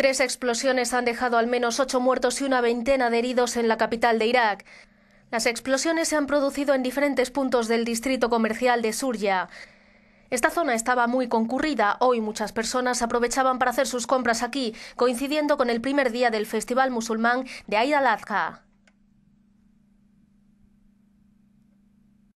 Tres explosiones han dejado al menos ocho muertos y una veintena de heridos en la capital de Irak. Las explosiones se han producido en diferentes puntos del distrito comercial de Surya. Esta zona estaba muy concurrida. Hoy muchas personas aprovechaban para hacer sus compras aquí, coincidiendo con el primer día del festival musulmán de Aid al